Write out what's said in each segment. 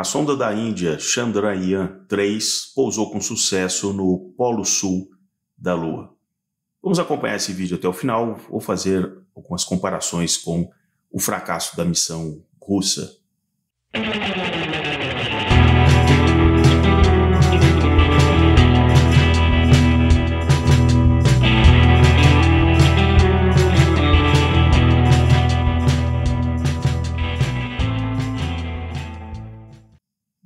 A sonda da Índia Chandrayaan-3 pousou com sucesso no Polo Sul da Lua. Vamos acompanhar esse vídeo até o final Vou fazer algumas comparações com o fracasso da missão russa.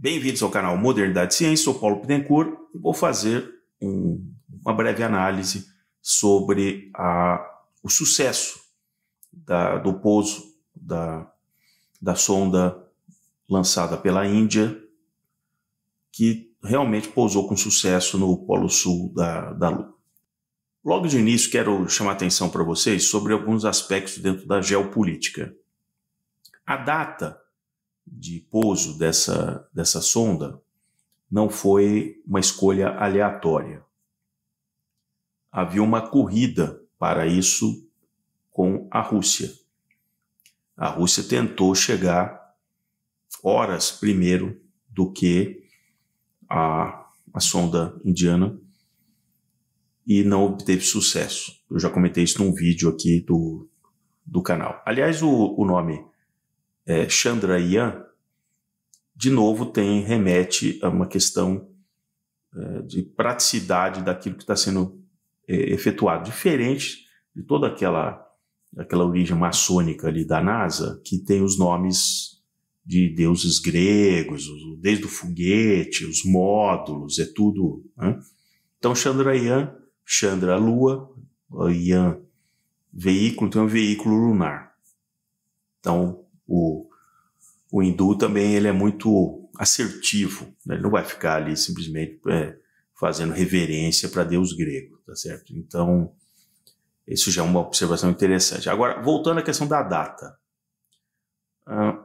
Bem-vindos ao canal Modernidade e Ciência, sou Paulo Pidencourt e vou fazer um, uma breve análise sobre a, o sucesso da, do pouso da, da sonda lançada pela Índia, que realmente pousou com sucesso no Polo Sul da, da Lua. Logo de início, quero chamar atenção para vocês sobre alguns aspectos dentro da geopolítica. A data de pouso dessa, dessa sonda não foi uma escolha aleatória. Havia uma corrida para isso com a Rússia. A Rússia tentou chegar horas primeiro do que a, a sonda indiana e não obteve sucesso. Eu já comentei isso num vídeo aqui do, do canal. Aliás, o, o nome é, Chandrayaan, de novo tem remete a uma questão é, de praticidade daquilo que está sendo é, efetuado, diferente de toda aquela aquela origem maçônica ali da NASA, que tem os nomes de deuses gregos, desde o foguete, os módulos, é tudo. Né? Então, Chandrayaan, Chandra, Lua, Yan, veículo, então é um veículo lunar. Então, o, o hindu também ele é muito assertivo, né? ele não vai ficar ali simplesmente é, fazendo reverência para Deus grego, tá certo? Então, isso já é uma observação interessante. Agora, voltando à questão da data. Ah,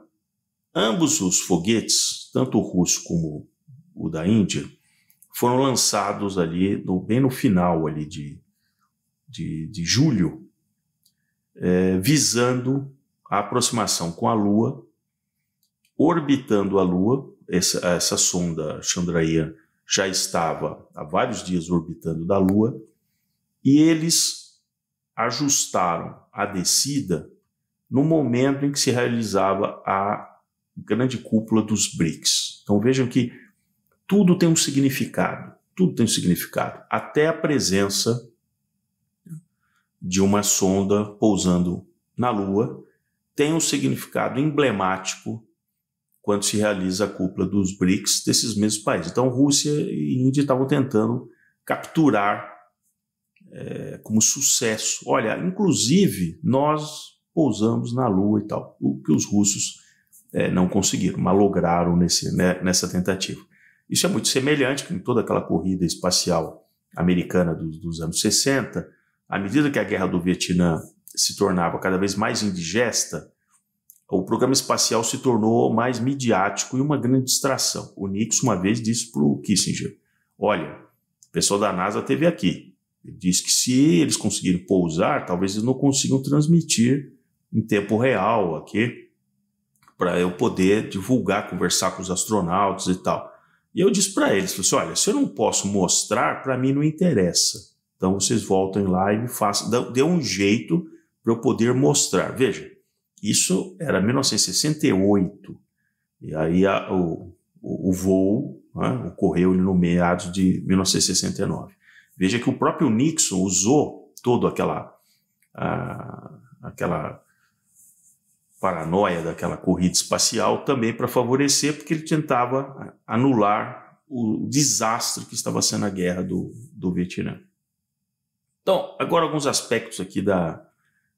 ambos os foguetes, tanto o russo como o da Índia, foram lançados ali no, bem no final ali de, de, de julho, é, visando a aproximação com a Lua, orbitando a Lua, essa, essa sonda Chandrayaan já estava há vários dias orbitando da Lua, e eles ajustaram a descida no momento em que se realizava a grande cúpula dos BRICS. Então vejam que tudo tem um significado, tudo tem um significado, até a presença de uma sonda pousando na Lua tem um significado emblemático quando se realiza a cúpula dos BRICS desses mesmos países. Então, Rússia e Índia estavam tentando capturar é, como sucesso. Olha, inclusive, nós pousamos na Lua e tal, o que os russos é, não conseguiram, malograram nesse, né, nessa tentativa. Isso é muito semelhante com toda aquela corrida espacial americana dos, dos anos 60. À medida que a guerra do Vietnã se tornava cada vez mais indigesta, o programa espacial se tornou mais midiático e uma grande distração. O Nixon uma vez disse para o Kissinger: Olha, o pessoal da NASA teve aqui. Ele disse que se eles conseguirem pousar, talvez eles não consigam transmitir em tempo real aqui, para eu poder divulgar, conversar com os astronautas e tal. E eu disse para eles: assim, Olha, se eu não posso mostrar, para mim não interessa. Então vocês voltam lá e façam, dê um jeito para eu poder mostrar. Veja, isso era 1968, e aí a, o, o, o, voo né, ocorreu no meados de 1969. Veja que o próprio Nixon usou toda aquela, aquela paranoia daquela corrida espacial também para favorecer, porque ele tentava anular o desastre que estava sendo a guerra do, do Vietnã. Então, agora alguns aspectos aqui da,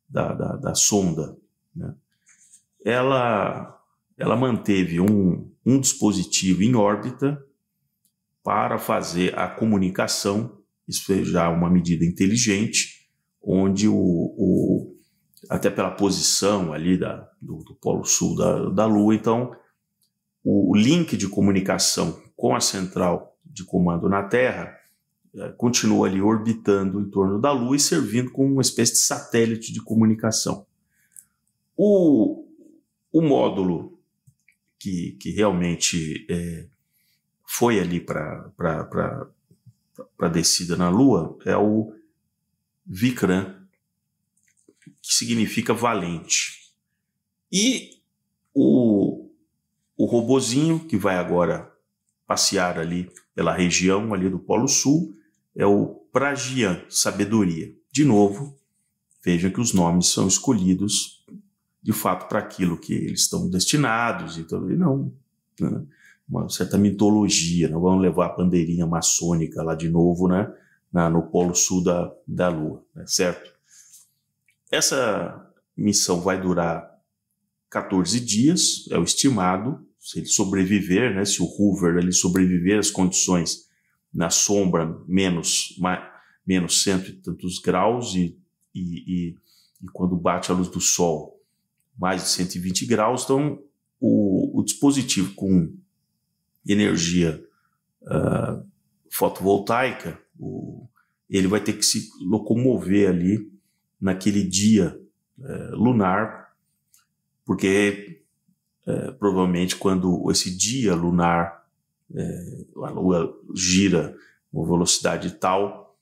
da, da, da sonda, né? ela, ela manteve um, um dispositivo em órbita para fazer a comunicação, isso foi já uma medida inteligente, onde o, o até pela posição ali da, do, do polo sul da, da Lua, então o link de comunicação com a central de comando na Terra eh, continua ali orbitando em torno da Lua e servindo como uma espécie de satélite de comunicação. O, o módulo que, que realmente é, foi ali para a descida na Lua é o Vikram, que significa valente. E o, o robozinho que vai agora passear ali pela região ali do Polo Sul é o Pragian sabedoria. De novo, vejam que os nomes são escolhidos de fato para aquilo que eles estão destinados e então, não né? uma certa mitologia não vamos levar a bandeirinha maçônica lá de novo né Na, no polo sul da, da lua né? certo essa missão vai durar 14 dias é o estimado se ele sobreviver né se o Hoover ele sobreviver às condições na sombra menos, menos cento e tantos graus e, e, e, e, quando bate a luz do sol mais de 120 graus. Então, o, o dispositivo com energia uh, fotovoltaica, o, ele vai ter que se locomover ali naquele dia uh, lunar, porque uh, provavelmente quando esse dia lunar é, a Lua gira uma velocidade tal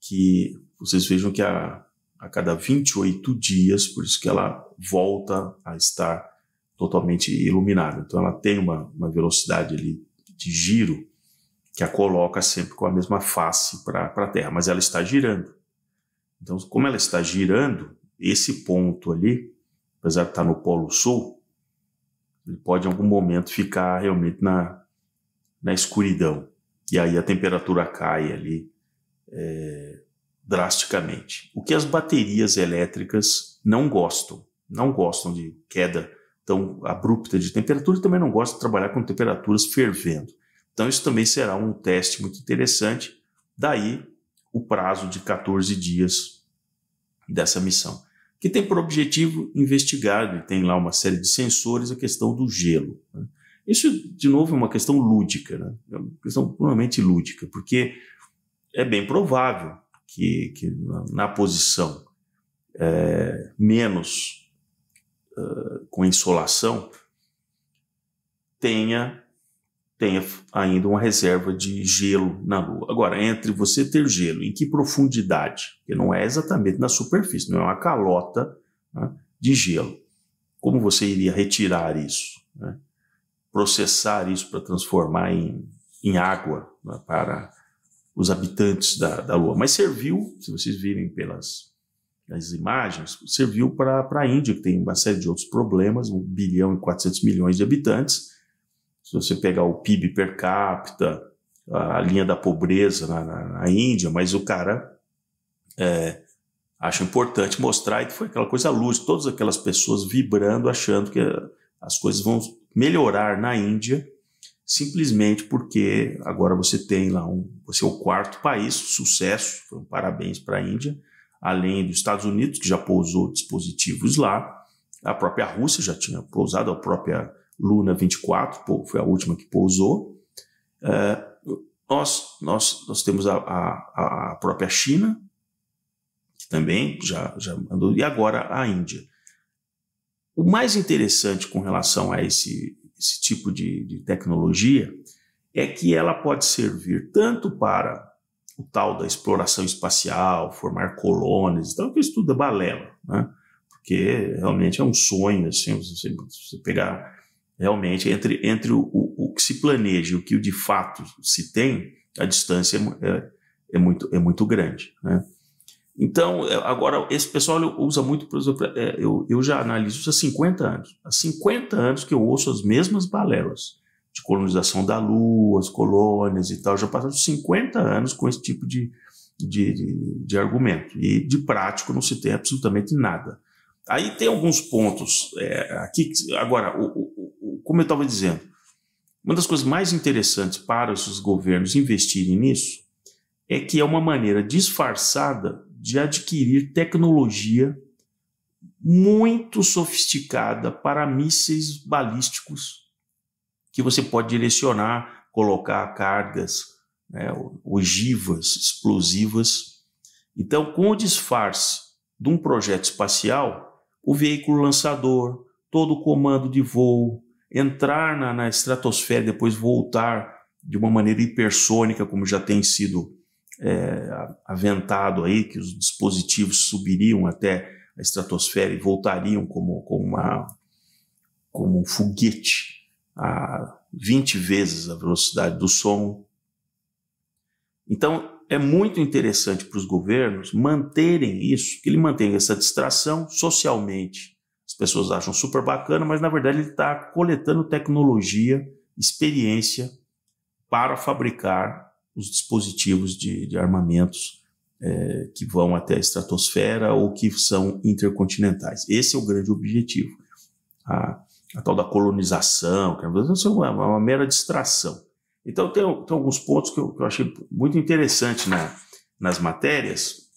que vocês vejam que a, a cada 28 dias, por isso que ela volta a estar totalmente iluminada. Então ela tem uma, uma velocidade ali de giro que a coloca sempre com a mesma face para a Terra, mas ela está girando. Então, como ela está girando, esse ponto ali, apesar de estar no Polo Sul, ele pode em algum momento ficar realmente na, na escuridão. E aí a temperatura cai ali é, drasticamente. O que as baterias elétricas não gostam, não gostam de queda tão abrupta de temperatura e também não gostam de trabalhar com temperaturas fervendo. Então isso também será um teste muito interessante. Daí o prazo de 14 dias dessa missão, que tem por objetivo investigar, tem lá uma série de sensores, a questão do gelo. Né? Isso, de novo, é uma questão lúdica, né? é uma questão puramente lúdica, porque é bem provável que, que na, posição é, menos com insolação tenha, tenha ainda uma reserva de gelo na Lua. Agora, entre você ter gelo, em que profundidade? Porque não é exatamente na superfície, não é uma calota né, de gelo. Como você iria retirar isso? Né? processar isso para transformar em, em água né, para os habitantes da, da Lua. Mas serviu, se vocês virem pelas as imagens, serviu para a Índia, que tem uma série de outros problemas, 1 bilhão e 400 milhões de habitantes. Se você pegar o PIB per capita, a linha da pobreza na, na, na Índia, mas o cara é, acha importante mostrar, e foi aquela coisa luz, todas aquelas pessoas vibrando, achando que as coisas vão melhorar na Índia, simplesmente porque agora você tem lá um, você é o quarto país, sucesso, então, parabéns para a Índia, além dos Estados Unidos, que já pousou dispositivos lá, a própria Rússia já tinha pousado, a própria Luna 24 foi a última que pousou. Eh, nós, nós, nós temos a, a, a própria China, que também já, já mandou e agora a Índia. O mais interessante com relação a esse, esse tipo de, de tecnologia é que ela pode servir tanto para o tal da exploração espacial, formar colônias, então que estuda é balela, né? Porque realmente é um sonho, assim, você, você pegar realmente entre, entre o, o, que se planeja e o que de fato se tem, a distância é, é, é muito, é muito grande, né? Então, é, agora, esse pessoal usa muito, por exemplo, é, eu, eu já analiso isso há 50 anos. Há 50 anos que eu ouço as mesmas balelas de colonização da Lua, as colônias e tal. Já passaram 50 anos com esse tipo de, de, de, de argumento. E de prático não se tem absolutamente nada. Aí tem alguns pontos é, aqui. Agora, o, o, como eu estava dizendo, uma das coisas mais interessantes para os governos investirem nisso é que é uma maneira disfarçada de adquirir tecnologia muito sofisticada para mísseis balísticos que você pode direcionar, colocar cargas, né, ogivas explosivas. Então, com o disfarce de um projeto espacial, o veículo lançador, todo o comando de voo, entrar na, na estratosfera, depois voltar de uma maneira hipersônica, como já tem sido é, aventado aí que os dispositivos subiriam até a estratosfera e voltariam como, como, uma, como um foguete a 20 vezes a velocidade do som. Então, é muito interessante para os governos manterem isso, que ele mantenha essa distração socialmente. As pessoas acham super bacana, mas na verdade ele está coletando tecnologia, experiência para fabricar os dispositivos de, de armamentos é, que vão até a estratosfera ou que são intercontinentais. Esse é o grande objetivo. A, a tal da colonização, que é, é uma, uma mera distração. Então, tem, tem alguns pontos que eu, que eu, achei muito interessante na, nas matérias,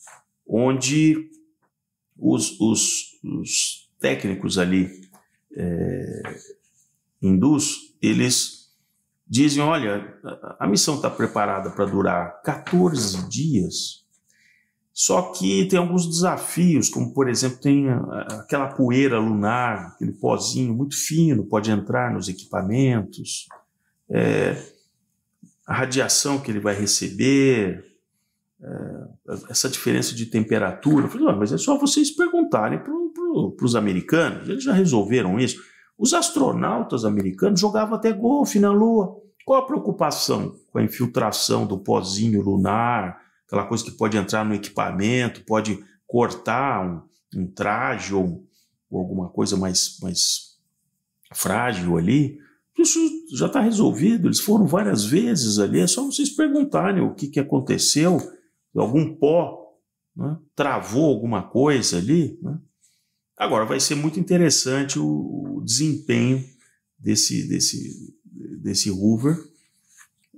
onde os, os, os técnicos ali é, hindus, eles dizem: olha, a missão está preparada para durar 14 dias, só que tem alguns desafios, como por exemplo, tem aquela poeira lunar, aquele pozinho muito fino, pode entrar nos equipamentos, é, a radiação que ele vai receber. É, essa diferença de temperatura, eu falei, mas é só vocês perguntarem para pro, os americanos, eles já resolveram isso. Os astronautas americanos jogavam até golfe na Lua. Qual a preocupação com a infiltração do pozinho lunar, aquela coisa que pode entrar no equipamento, pode cortar um, um traje ou, ou, alguma coisa mais, mais frágil ali? Isso já está resolvido, eles foram várias vezes ali, é só vocês perguntarem o que, que aconteceu, algum pó né, travou alguma coisa ali. Né? Agora, vai ser muito interessante o, o desempenho desse, desse, desse Hoover,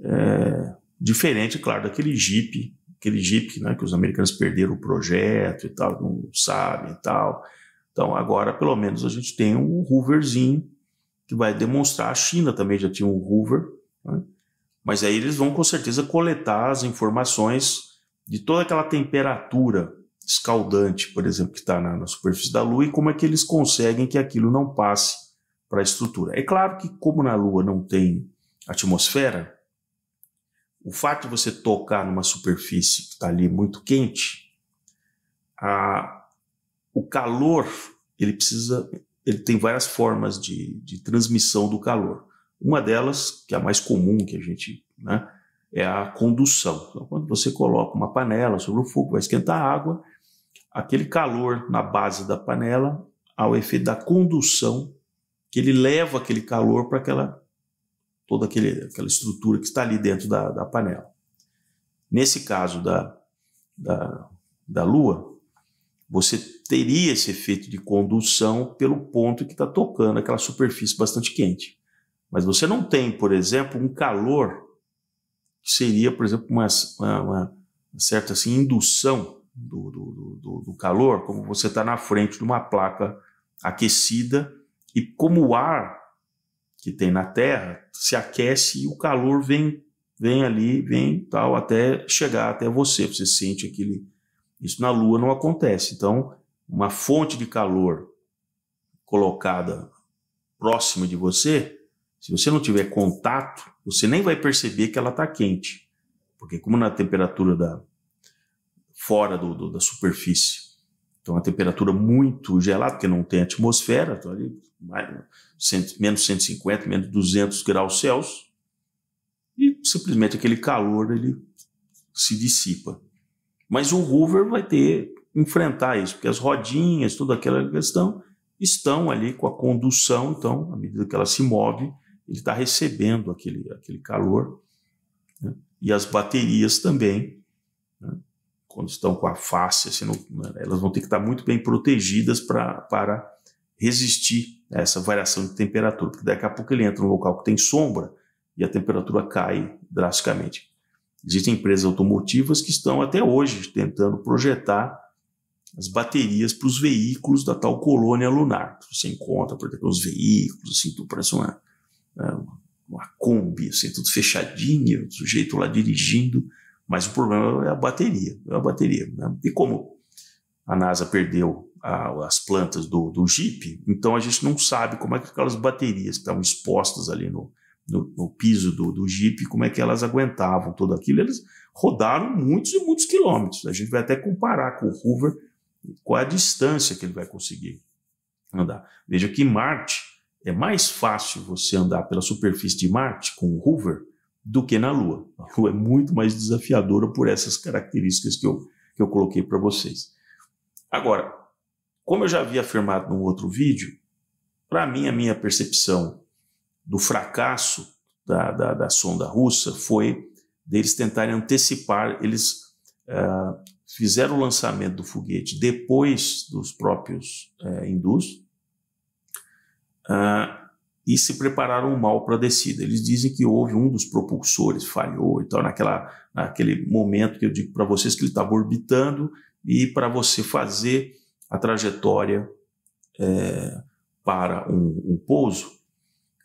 é, diferente, é claro, daquele Jeep, aquele Jeep né, que os americanos perderam o projeto e tal, não sabem e tal. Então, agora, pelo menos, a gente tem um Hooverzinho que vai demonstrar. A China também já tinha um Hoover, né? mas aí eles vão com certeza coletar as informações de toda aquela temperatura escaldante, por exemplo, que está na, na, superfície da Lua e como é que eles conseguem que aquilo não passe para a estrutura. É claro que, como na Lua não tem atmosfera, o fato de você tocar numa superfície que está ali muito quente, a, o calor ele precisa, ele tem várias formas de, de transmissão do calor. Uma delas, que é a mais comum que a gente, né, é a condução. Então, quando você coloca uma panela sobre o fogo, vai esquentar a água aquele calor na base da panela ao efeito da condução, que ele leva aquele calor para aquela toda aquele, aquela estrutura que está ali dentro da, da panela. Nesse caso da, da, da Lua, você teria esse efeito de condução pelo ponto que está tocando aquela superfície bastante quente. Mas você não tem, por exemplo, um calor que seria, por exemplo, uma, uma, uma certa assim, indução do, do, do do, do calor, como você está na frente de uma placa aquecida e como o ar que tem na Terra se aquece e o calor vem vem ali, vem tal, até chegar até você. Você sente aquele. Isso na Lua não acontece. Então, uma fonte de calor colocada próxima de você, se você não tiver contato, você nem vai perceber que ela está quente. Porque, como na temperatura da, fora do, do, da superfície. Então, a temperatura muito gelada, porque não tem atmosfera, então ali, cento, menos 150, menos 200 graus Celsius, e simplesmente aquele calor ele se dissipa. Mas o rover vai ter enfrentar isso, porque as rodinhas, toda aquela questão, estão ali com a condução, então, à medida que ela se move, ele está recebendo aquele, aquele calor, né? e as baterias também. Né? quando estão com a face, assim, é, elas vão ter que estar muito bem protegidas pra, para resistir a essa variação de temperatura, porque daqui a pouco ele entra num local que tem sombra e a temperatura cai drasticamente. Existem empresas automotivas que estão até hoje tentando projetar as baterias para os veículos da tal colônia lunar. Você encontra, por exemplo, os veículos, assim, tudo parece uma, né, uma, uma Kombi, assim, tudo fechadinho, o sujeito lá dirigindo mas o problema é a bateria, é a bateria. Né? E como a NASA perdeu a, as plantas do, do Jeep, então a gente não sabe como é que aquelas baterias que estavam expostas ali no, no, no, piso do, do Jeep, como é que elas aguentavam tudo aquilo. Eles rodaram muitos e muitos quilômetros. A gente vai até comparar com o Hoover qual é a distância que ele vai conseguir andar. Veja que Marte é mais fácil você andar pela superfície de Marte com o Hoover do que na Lua. A Lua é muito mais desafiadora por essas características que eu, que eu coloquei para vocês. Agora, como eu já havia afirmado num outro vídeo, para mim a minha percepção do fracasso da, da, da, sonda russa foi deles tentarem antecipar, eles uh, fizeram o lançamento do foguete depois dos próprios uh, hindus, uh, e se prepararam mal para a descida. Eles dizem que houve um dos propulsores, falhou, então naquela, naquele momento que eu digo para vocês que ele estava orbitando e para você fazer a trajetória é, para um, um, pouso,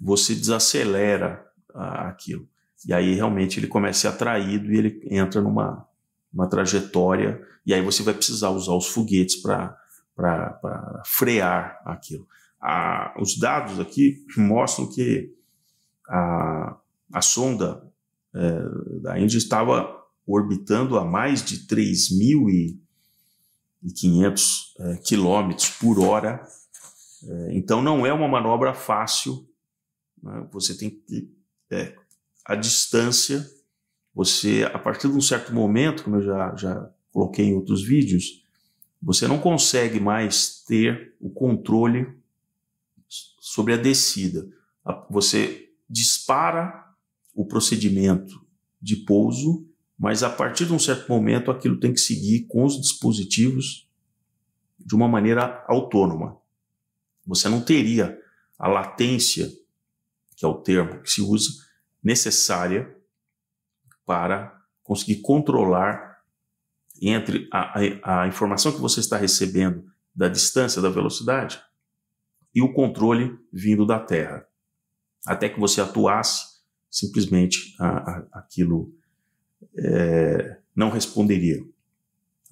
você desacelera a, aquilo. E aí realmente ele começa a ser atraído e ele entra numa uma trajetória, e aí você vai precisar usar os foguetes para frear aquilo. A, os dados aqui mostram que a, a sonda é, da Índia estava orbitando a mais de 3.500 é, quilômetros por hora. É, então, não é uma manobra fácil. Né? Você tem que. É, a distância, você, a partir de um certo momento, como eu já, já coloquei em outros vídeos, você não consegue mais ter o controle sobre a descida. Você dispara o procedimento de pouso, mas a partir de um certo momento aquilo tem que seguir com os dispositivos de uma maneira autônoma. Você não teria a latência, que é o termo que se usa, necessária para conseguir controlar entre a, a, a informação que você está recebendo da distância, da velocidade, e o controle vindo da terra, até que você atuasse simplesmente a, a, aquilo é, não responderia.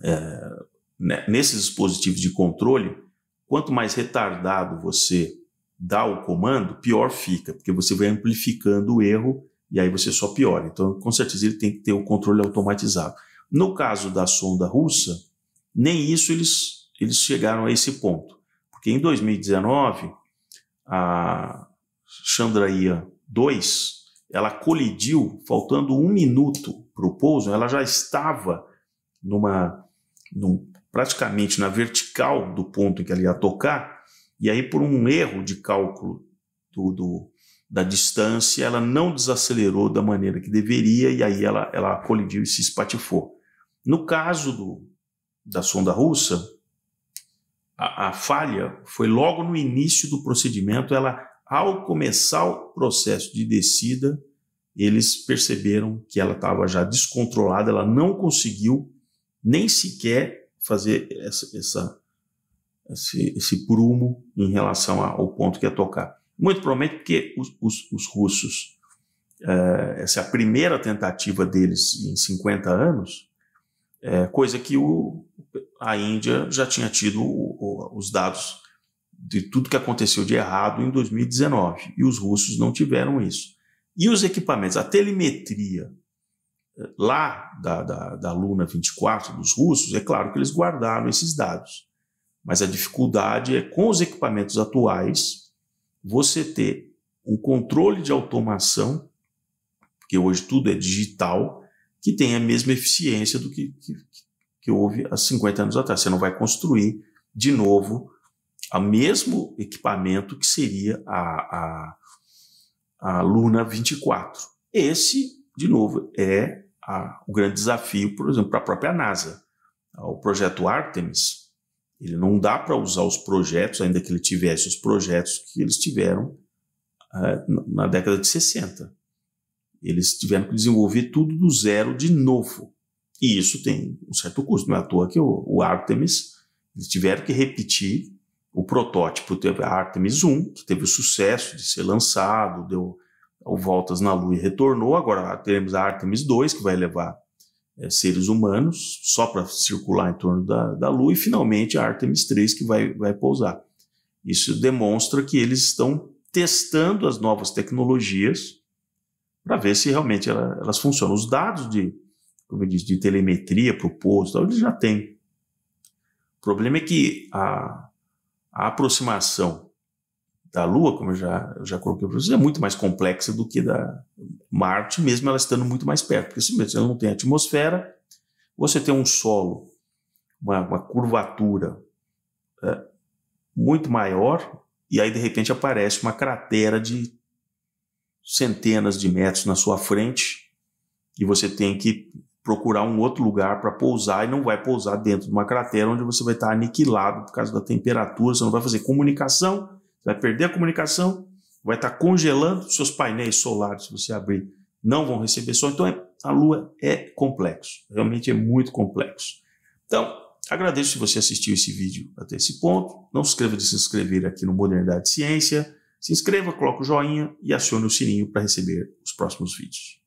É, né, nesses dispositivos de controle, quanto mais retardado você dá o comando, pior fica, porque você vai amplificando o erro e aí você só piora. Então, com certeza, ele tem que ter o controle automatizado. No caso da sonda russa, nem isso eles, eles chegaram a esse ponto. Porque em 2019, a Chandrayaan 2, ela colidiu, faltando um minuto para o pouso, ela já estava numa, num, praticamente na vertical do ponto em que ela ia tocar, e aí por um erro de cálculo do, do, da distância, ela não desacelerou da maneira que deveria, e aí ela, ela colidiu e se espatifou. No caso do, da sonda russa, a, a falha foi logo no início do procedimento, ela, ao começar o processo de descida, eles perceberam que ela estava já descontrolada, ela não conseguiu nem sequer fazer essa, essa esse, esse, prumo em relação ao ponto que ia tocar. Muito provavelmente porque os, os, os russos, uh, essa é a primeira tentativa deles em 50 anos, é, coisa que o, a Índia já tinha tido o, o, os dados de tudo que aconteceu de errado em 2019 e os russos não tiveram isso. E os equipamentos, a telemetria eh, lá da, da, da Luna 24 dos russos, é claro que eles guardaram esses dados, mas a dificuldade é com os equipamentos atuais você ter um controle de automação, porque hoje tudo é digital, que tem a mesma eficiência do que, que, que houve há 50 anos atrás. Você não vai construir de novo o mesmo equipamento que seria a, a, a Luna 24. Esse, de novo, é a, o grande desafio, por exemplo, para a própria NASA. O projeto Artemis, ele não dá para usar os projetos, ainda que ele tivesse os projetos que eles tiveram uh, na década de 60. Eles tiveram que desenvolver tudo do zero de novo. E isso tem um certo custo. Não é à toa que o, o Artemis, eles tiveram que repetir o protótipo. Teve a Artemis 1, que teve o sucesso de ser lançado, deu voltas na Lua e retornou. Agora teremos a Artemis 2, que vai levar é, seres humanos só para circular em torno da, da Lua. E finalmente a Artemis 3, que vai, vai pousar. Isso demonstra que eles estão testando as novas tecnologias para ver se realmente ela, elas funcionam. Os dados de, como eu disse, de telemetria para o posto, eles já têm. O problema é que a, a aproximação da Lua, como eu já, eu já coloquei para vocês, é muito mais complexa do que da Marte, mesmo ela estando muito mais perto. Porque se você não tem atmosfera, você tem um solo, uma, uma curvatura é, muito maior, e aí de repente aparece uma cratera de centenas de metros na sua frente e você tem que procurar um outro lugar para pousar e não vai pousar dentro de uma cratera onde você vai estar aniquilado por causa da temperatura, você não vai fazer comunicação, vai perder a comunicação, vai estar congelando seus painéis solares se você abrir, não vão receber sol. Então é, a Lua é complexo, realmente é muito complexo. Então, agradeço se você assistiu esse vídeo até esse ponto. Não se esqueça de se inscrever aqui no Modernidade Ciência se inscreva, coloque o joinha e acione o sininho para receber os próximos vídeos.